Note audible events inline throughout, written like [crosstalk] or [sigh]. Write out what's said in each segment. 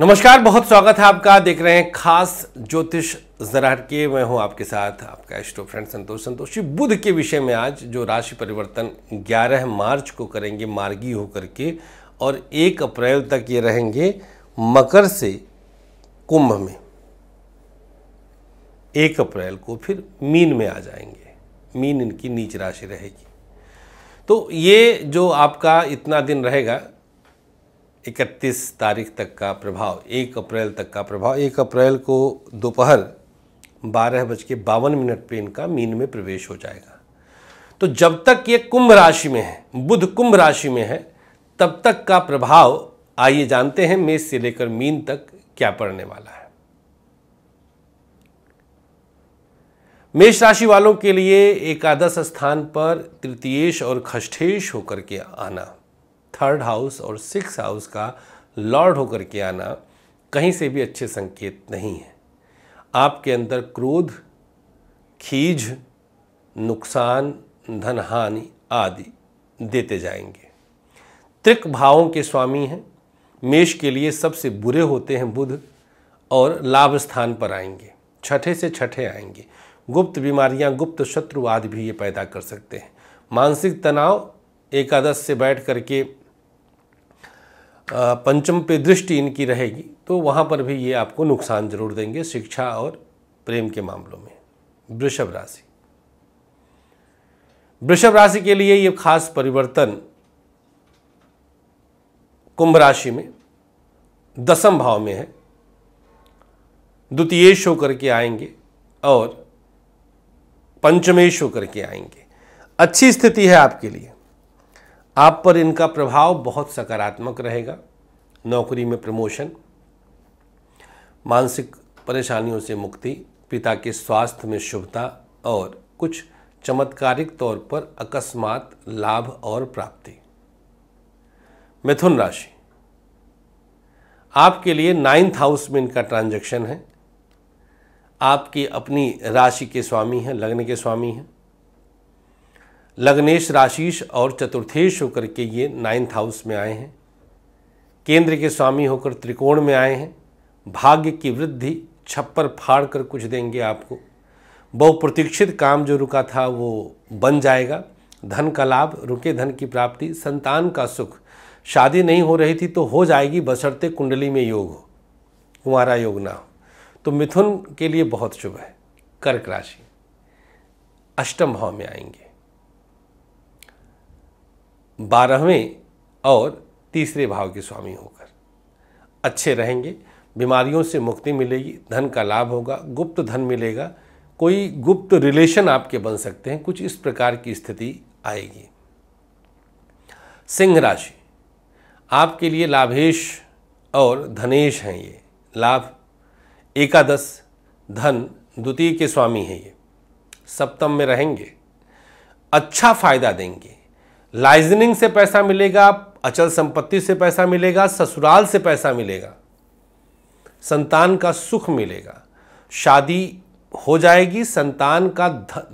नमस्कार बहुत स्वागत है आपका देख रहे हैं खास ज्योतिष जरा के मैं हूं आपके साथ आपका एस्ट्रो फ्रेंड संतोष संतोषी बुध के विषय में आज जो राशि परिवर्तन 11 मार्च को करेंगे मार्गी होकर के और 1 अप्रैल तक ये रहेंगे मकर से कुंभ में 1 अप्रैल को फिर मीन में आ जाएंगे मीन इनकी नीच राशि रहेगी तो ये जो आपका इतना दिन रहेगा 31 तारीख तक का प्रभाव 1 अप्रैल तक का प्रभाव 1 अप्रैल को दोपहर बारह बज के बावन मिनट पे इनका मीन में प्रवेश हो जाएगा तो जब तक ये कुंभ राशि में है बुध कुंभ राशि में है तब तक का प्रभाव आइए जानते हैं मेष से लेकर मीन तक क्या पड़ने वाला है मेष राशि वालों के लिए एकादश स्थान पर तृतीयेश और खष्ठेश होकर के आना थर्ड हाउस और सिक्स हाउस का लॉर्ड होकर के आना कहीं से भी अच्छे संकेत नहीं है आपके अंदर क्रोध खीज नुकसान धन हानि आदि देते जाएंगे त्रिक भावों के स्वामी हैं मेष के लिए सबसे बुरे होते हैं बुध और लाभ स्थान पर आएंगे छठे से छठे आएंगे गुप्त बीमारियां गुप्त शत्रु आदि भी ये पैदा कर सकते हैं मानसिक तनाव एकादश से बैठ करके पंचम पे दृष्टि इनकी रहेगी तो वहाँ पर भी ये आपको नुकसान जरूर देंगे शिक्षा और प्रेम के मामलों में वृषभ राशि वृषभ राशि के लिए ये खास परिवर्तन कुंभ राशि में दसम भाव में है द्वितीयेश होकर के आएंगे और पंचमेश होकर के आएंगे अच्छी स्थिति है आपके लिए आप पर इनका प्रभाव बहुत सकारात्मक रहेगा नौकरी में प्रमोशन मानसिक परेशानियों से मुक्ति पिता के स्वास्थ्य में शुभता और कुछ चमत्कारिक तौर पर अकस्मात लाभ और प्राप्ति मिथुन राशि आपके लिए नाइन्थ हाउस में इनका ट्रांजैक्शन है आपकी अपनी राशि के स्वामी हैं लग्न के स्वामी हैं लग्नेश राशिश और चतुर्थेश होकर के ये नाइन्थ हाउस में आए हैं केंद्र के स्वामी होकर त्रिकोण में आए हैं भाग्य की वृद्धि छप्पर फाड़ कर कुछ देंगे आपको बहुप्रतीक्षित काम जो रुका था वो बन जाएगा धन का लाभ रुके धन की प्राप्ति संतान का सुख शादी नहीं हो रही थी तो हो जाएगी बसरते कुंडली में योग हो कुमारा योग ना हो तो मिथुन के लिए बहुत शुभ है कर्क राशि अष्टम भाव में आएंगे बारहवें और तीसरे भाव के स्वामी होकर अच्छे रहेंगे बीमारियों से मुक्ति मिलेगी धन का लाभ होगा गुप्त धन मिलेगा कोई गुप्त रिलेशन आपके बन सकते हैं कुछ इस प्रकार की स्थिति आएगी सिंह राशि आपके लिए लाभेश और धनेश हैं ये लाभ एकादश धन द्वितीय के स्वामी हैं ये सप्तम में रहेंगे अच्छा फायदा देंगे लाइजनिंग से पैसा मिलेगा अचल संपत्ति से पैसा मिलेगा ससुराल से पैसा मिलेगा संतान का सुख मिलेगा शादी हो जाएगी संतान का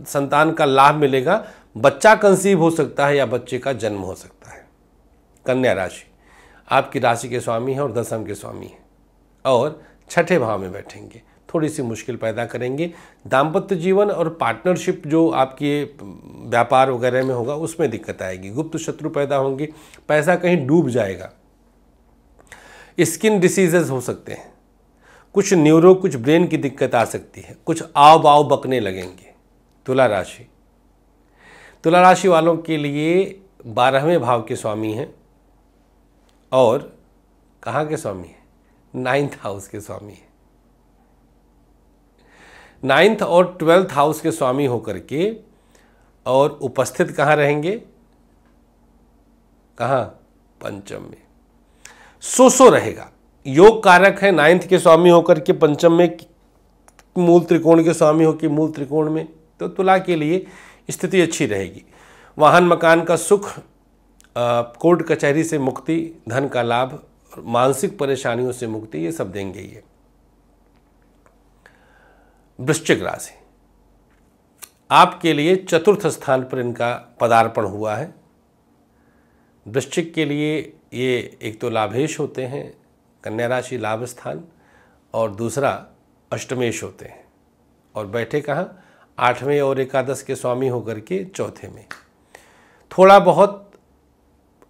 संतान का लाभ मिलेगा बच्चा कंसीव हो सकता है या बच्चे का जन्म हो सकता है कन्या राशि आपकी राशि के स्वामी हैं और दसम के स्वामी हैं और छठे भाव में बैठेंगे थोड़ी सी मुश्किल पैदा करेंगे दाम्पत्य जीवन और पार्टनरशिप जो आपके व्यापार वगैरह में होगा उसमें दिक्कत आएगी गुप्त शत्रु पैदा होंगे पैसा कहीं डूब जाएगा स्किन डिसीजेज हो सकते हैं कुछ न्यूरो कुछ ब्रेन की दिक्कत आ सकती है कुछ आव बाव बकने लगेंगे तुला राशि तुला राशि वालों के लिए बारहवें भाव के स्वामी हैं और कहाँ के स्वामी हैं नाइन्थ हाउस के स्वामी हैं नाइन्थ और ट्वेल्थ हाउस के स्वामी होकर के और उपस्थित कहाँ रहेंगे कहाँ पंचम में सो सो रहेगा योग कारक है नाइन्थ के स्वामी होकर के पंचम में मूल त्रिकोण के स्वामी होकर मूल त्रिकोण में तो तुला के लिए स्थिति अच्छी रहेगी वाहन मकान का सुख कोर्ट कचहरी से मुक्ति धन का लाभ मानसिक परेशानियों से मुक्ति ये सब देंगे ये वृश्चिक राशि आपके लिए चतुर्थ स्थान पर इनका पदार्पण हुआ है वृश्चिक के लिए ये एक तो लाभेश होते हैं कन्या राशि लाभ स्थान और दूसरा अष्टमेश होते हैं और बैठे कहाँ आठवें और एकादश के स्वामी होकर के चौथे में थोड़ा बहुत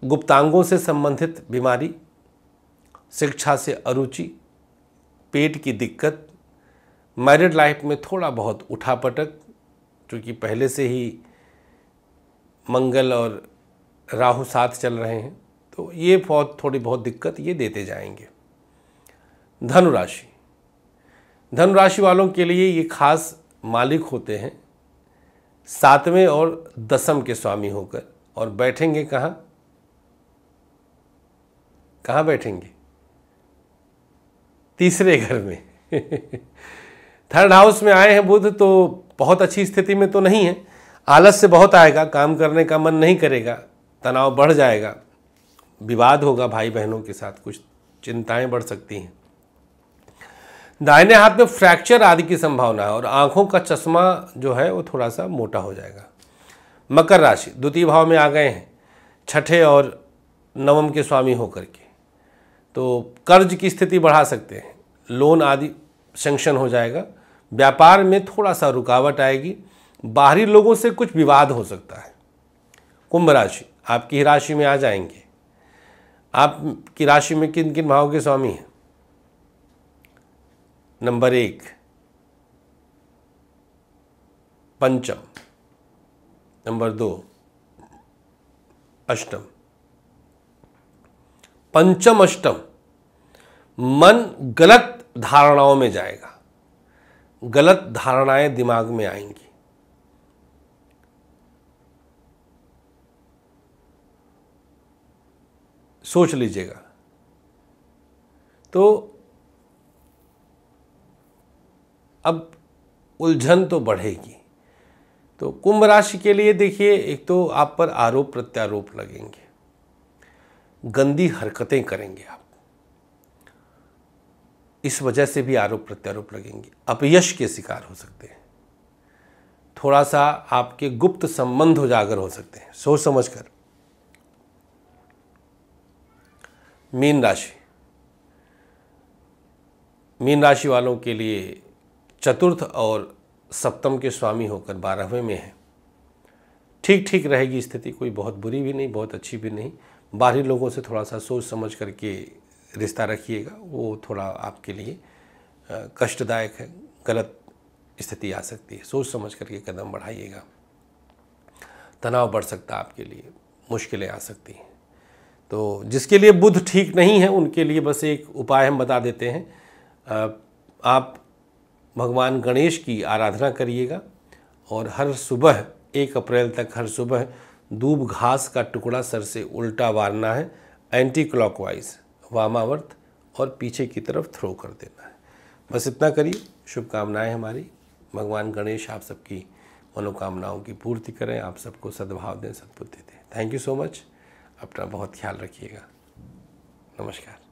गुप्तांगों से संबंधित बीमारी शिक्षा से अरुचि पेट की दिक्कत मैरिड लाइफ में थोड़ा बहुत उठापटक क्योंकि पहले से ही मंगल और राहु साथ चल रहे हैं तो ये बहुत थोड़ी बहुत दिक्कत ये देते जाएंगे धनुराशि धनुराशि वालों के लिए ये खास मालिक होते हैं सातवें और दसम के स्वामी होकर और बैठेंगे कहाँ कहाँ बैठेंगे तीसरे घर में [laughs] थर्ड हाउस में आए हैं बुध तो बहुत अच्छी स्थिति में तो नहीं है आलस से बहुत आएगा काम करने का मन नहीं करेगा तनाव बढ़ जाएगा विवाद होगा भाई बहनों के साथ कुछ चिंताएं बढ़ सकती हैं दाहिने हाथ में फ्रैक्चर आदि की संभावना है और आंखों का चश्मा जो है वो थोड़ा सा मोटा हो जाएगा मकर राशि द्वितीय भाव में आ गए हैं छठे और नवम के स्वामी होकर के तो कर्ज की स्थिति बढ़ा सकते हैं लोन आदि सेंक्शन हो जाएगा व्यापार में थोड़ा सा रुकावट आएगी बाहरी लोगों से कुछ विवाद हो सकता है कुंभ राशि आपकी ही राशि में आ जाएंगे आपकी राशि में किन किन भाव के स्वामी हैं नंबर एक पंचम नंबर दो अष्टम पंचम अष्टम मन गलत धारणाओं में जाएगा गलत धारणाएं दिमाग में आएंगी सोच लीजिएगा तो अब उलझन तो बढ़ेगी तो कुंभ राशि के लिए देखिए एक तो आप पर आरोप प्रत्यारोप लगेंगे गंदी हरकतें करेंगे आप इस वजह से भी आरोप प्रत्यारोप लगेंगे अपयश के शिकार हो सकते हैं थोड़ा सा आपके गुप्त संबंध उजागर हो सकते हैं सोच समझ कर मीन राशि मीन राशि वालों के लिए चतुर्थ और सप्तम के स्वामी होकर बारहवें में है ठीक ठीक रहेगी स्थिति कोई बहुत बुरी भी नहीं बहुत अच्छी भी नहीं बाहरी लोगों से थोड़ा सा सोच समझ करके रिश्ता रखिएगा वो थोड़ा आपके लिए कष्टदायक है गलत स्थिति आ सकती है सोच समझ करके कदम बढ़ाइएगा तनाव बढ़ सकता है आपके लिए मुश्किलें आ सकती हैं तो जिसके लिए बुध ठीक नहीं है उनके लिए बस एक उपाय हम बता देते हैं आप भगवान गणेश की आराधना करिएगा और हर सुबह एक अप्रैल तक हर सुबह दूब घास का टुकड़ा सर से उल्टा वारना है एंटी क्लॉकवाइज वामावर्त और पीछे की तरफ थ्रो कर देना है बस इतना करिए शुभकामनाएं हमारी भगवान गणेश आप सबकी मनोकामनाओं की पूर्ति करें आप सबको सद्भाव दें सद्बुद्धि दें थैंक यू सो मच अपना बहुत ख्याल रखिएगा नमस्कार